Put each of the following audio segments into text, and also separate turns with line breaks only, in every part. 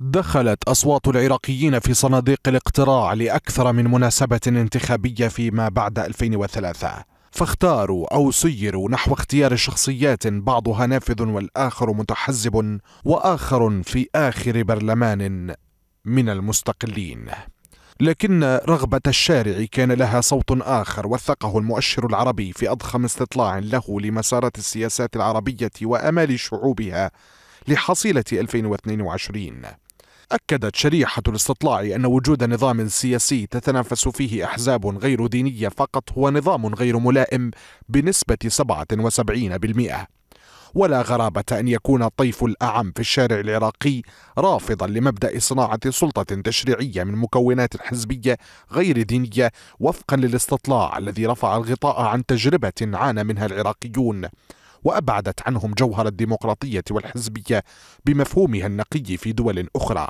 دخلت أصوات العراقيين في صناديق الاقتراع لأكثر من مناسبة انتخابية فيما بعد 2003 فاختاروا أو سيروا نحو اختيار شخصيات بعضها نافذ والآخر متحزب وآخر في آخر برلمان من المستقلين لكن رغبة الشارع كان لها صوت آخر وثقه المؤشر العربي في أضخم استطلاع له لمسارات السياسات العربية وأمال شعوبها لحصيلة 2022 أكدت شريحة الاستطلاع أن وجود نظام سياسي تتنافس فيه أحزاب غير دينية فقط هو نظام غير ملائم بنسبة 77% ولا غرابة أن يكون الطيف الأعم في الشارع العراقي رافضا لمبدأ صناعة سلطة تشريعية من مكونات حزبية غير دينية وفقا للاستطلاع الذي رفع الغطاء عن تجربة عانى منها العراقيون وأبعدت عنهم جوهر الديمقراطية والحزبية بمفهومها النقي في دول أخرى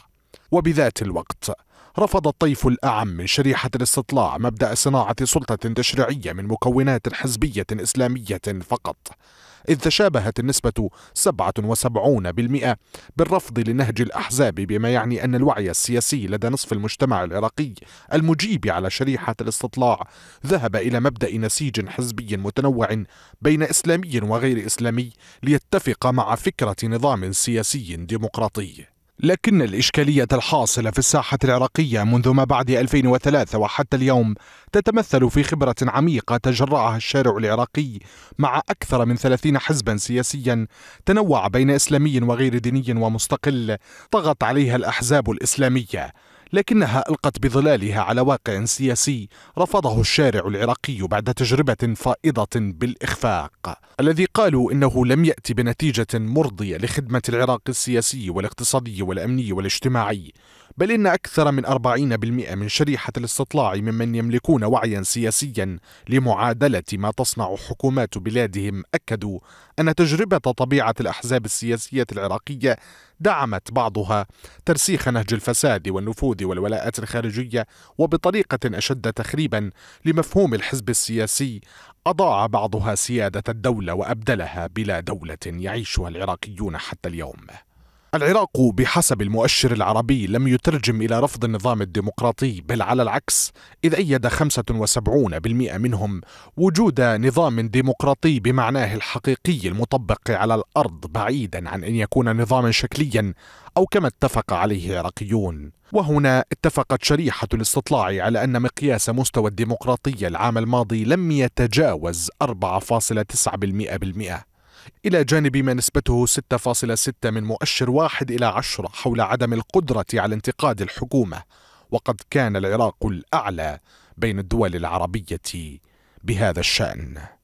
وبذات الوقت رفض الطيف الأعم من شريحة الاستطلاع مبدأ صناعة سلطة تشريعية من مكونات حزبية إسلامية فقط إذ تشابهت النسبة 77% بالرفض لنهج الأحزاب بما يعني أن الوعي السياسي لدى نصف المجتمع العراقي المجيب على شريحة الاستطلاع ذهب إلى مبدأ نسيج حزبي متنوع بين إسلامي وغير إسلامي ليتفق مع فكرة نظام سياسي ديمقراطي لكن الإشكالية الحاصلة في الساحة العراقية منذ ما بعد 2003 وحتى اليوم تتمثل في خبرة عميقة تجرعها الشارع العراقي مع أكثر من 30 حزبا سياسيا تنوع بين إسلامي وغير ديني ومستقل طغت عليها الأحزاب الإسلامية لكنها ألقت بظلالها على واقع سياسي رفضه الشارع العراقي بعد تجربة فائضة بالإخفاق الذي قالوا إنه لم يأتي بنتيجة مرضية لخدمة العراق السياسي والاقتصادي والأمني والاجتماعي بل إن أكثر من 40% من شريحة الاستطلاع ممن يملكون وعيا سياسيا لمعادلة ما تصنع حكومات بلادهم أكدوا أن تجربة طبيعة الأحزاب السياسية العراقية دعمت بعضها ترسيخ نهج الفساد والنفوذ والولاءات الخارجية وبطريقة أشد تخريبا لمفهوم الحزب السياسي أضاع بعضها سيادة الدولة وأبدلها بلا دولة يعيشها العراقيون حتى اليوم العراق بحسب المؤشر العربي لم يترجم إلى رفض النظام الديمقراطي بل على العكس إذ أيد 75% منهم وجود نظام ديمقراطي بمعناه الحقيقي المطبق على الأرض بعيدا عن أن يكون نظاما شكليا أو كما اتفق عليه عراقيون وهنا اتفقت شريحة الاستطلاع على أن مقياس مستوى الديمقراطية العام الماضي لم يتجاوز 4.9% إلى جانب ما نسبته 6.6 من مؤشر واحد إلى عشرة حول عدم القدرة على انتقاد الحكومة وقد كان العراق الأعلى بين الدول العربية بهذا الشأن